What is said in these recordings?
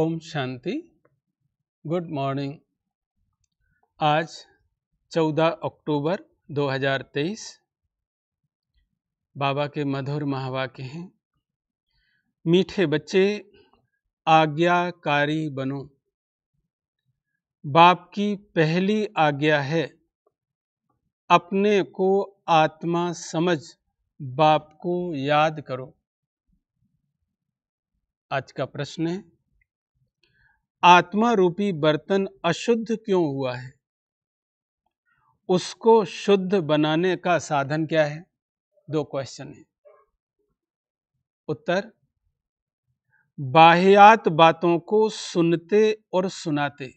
ओम शांति good morning आज 14 अक्टूबर 2023 बाबा के मधुर महावाक्य हैं मीठे बच्चे आज्ञाकारी बनो बाप की पहली आज्ञा है अपने को आत्मा समझ बाप को याद करो आज का प्रश्न है आत्मा रूपी बर्तन अशुद्ध क्यों हुआ है उसको शुद्ध बनाने का साधन क्या है दो क्वेश्चन है उत्तर बाह्यात बातों को सुनते और सुनाते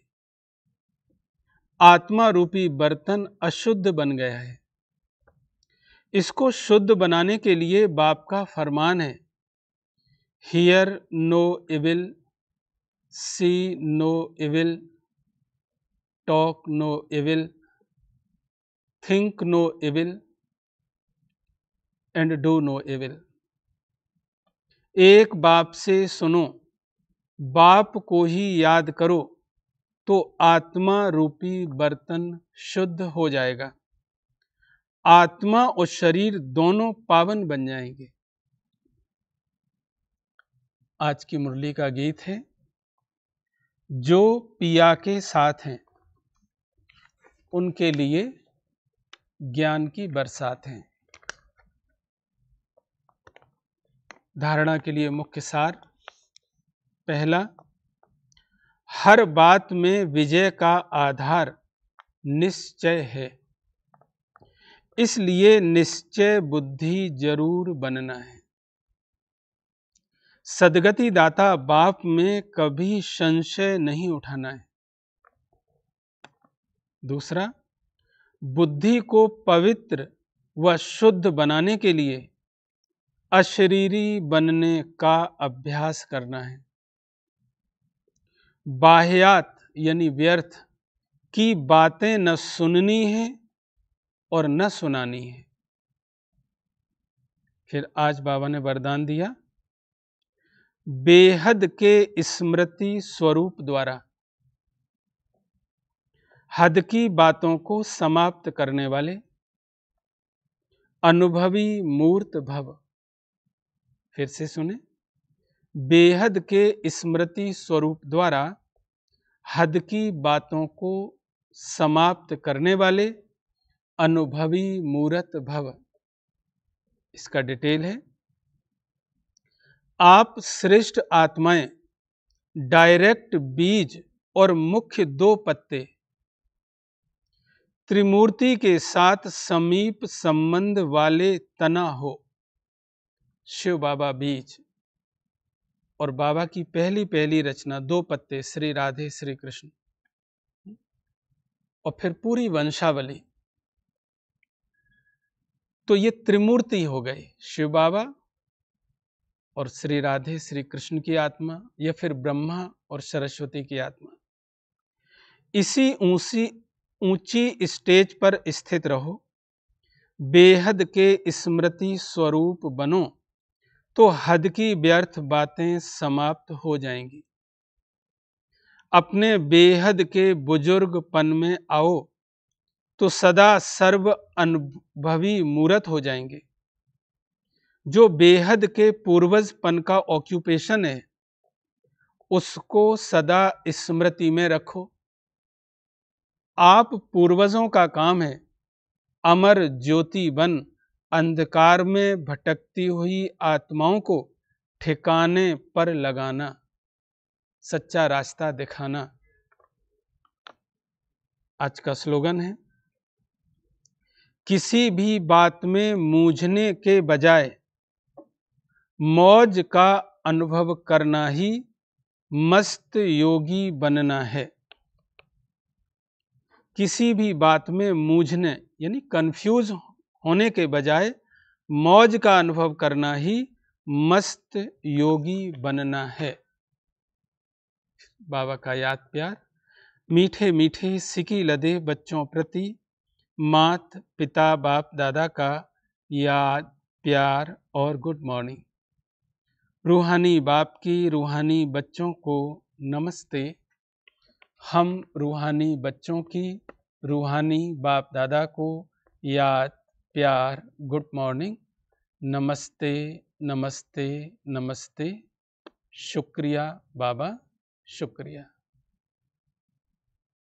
आत्मा रूपी बर्तन अशुद्ध बन गया है इसको शुद्ध बनाने के लिए बाप का फरमान है hear no evil see no evil, talk no evil, think no evil, and do no evil एक बाप से सुनो बाप को ही याद करो तो आत्मा रूपी बर्तन शुद्ध हो जाएगा आत्मा और शरीर दोनों पावन बन जाएंगे आज की मुरली का गीत है जो पिया के साथ हैं उनके लिए ज्ञान की बरसात हैं धारणा के लिए मुख्य सार पहला हर बात में विजय का आधार निश्चय है इसलिए निश्चय बुद्धि जरूर बनना है सदगति दाता बाप में कभी संशय नहीं उठाना है दूसरा बुद्धि को पवित्र व शुद्ध बनाने के लिए अशरीरी बनने का अभ्यास करना है बाह्यात यानी व्यर्थ की बातें न सुननी है और न सुनानी है फिर आज बाबा ने वरदान दिया बेहद के स्मृति स्वरूप द्वारा हद की बातों को समाप्त करने वाले अनुभवी मूर्त भव फिर से सुने बेहद के स्मृति स्वरूप द्वारा हद की बातों को समाप्त करने वाले अनुभवी मूर्त भव इसका डिटेल है आप श्रेष्ठ आत्माएं डायरेक्ट बीज और मुख्य दो पत्ते त्रिमूर्ति के साथ समीप संबंध वाले तना हो शिव बाबा बीज और बाबा की पहली पहली रचना दो पत्ते श्री राधे श्री कृष्ण और फिर पूरी वंशावली तो ये त्रिमूर्ति हो गए शिव बाबा और श्री राधे श्री कृष्ण की आत्मा या फिर ब्रह्मा और सरस्वती की आत्मा इसी ऊंची ऊंची स्टेज पर स्थित रहो बेहद के स्मृति स्वरूप बनो तो हद की व्यर्थ बातें समाप्त हो जाएंगी अपने बेहद के बुजुर्गपन में आओ तो सदा सर्व अनुभवी मूर्त हो जाएंगे जो बेहद के पूर्वजपन का ऑक्यूपेशन है उसको सदा स्मृति में रखो आप पूर्वजों का काम है अमर ज्योति बन अंधकार में भटकती हुई आत्माओं को ठिकाने पर लगाना सच्चा रास्ता दिखाना आज का स्लोगन है किसी भी बात में मूझने के बजाय मौज का अनुभव करना ही मस्त योगी बनना है किसी भी बात में मूझने यानी कंफ्यूज होने के बजाय मौज का अनुभव करना ही मस्त योगी बनना है बाबा का याद प्यार मीठे मीठे सिकी लदे बच्चों प्रति मात पिता बाप दादा का याद प्यार और गुड मॉर्निंग रूहानी बाप की रूहानी बच्चों को नमस्ते हम रूहानी बच्चों की रूहानी बाप दादा को याद प्यार गुड मॉर्निंग नमस्ते नमस्ते नमस्ते शुक्रिया बाबा शुक्रिया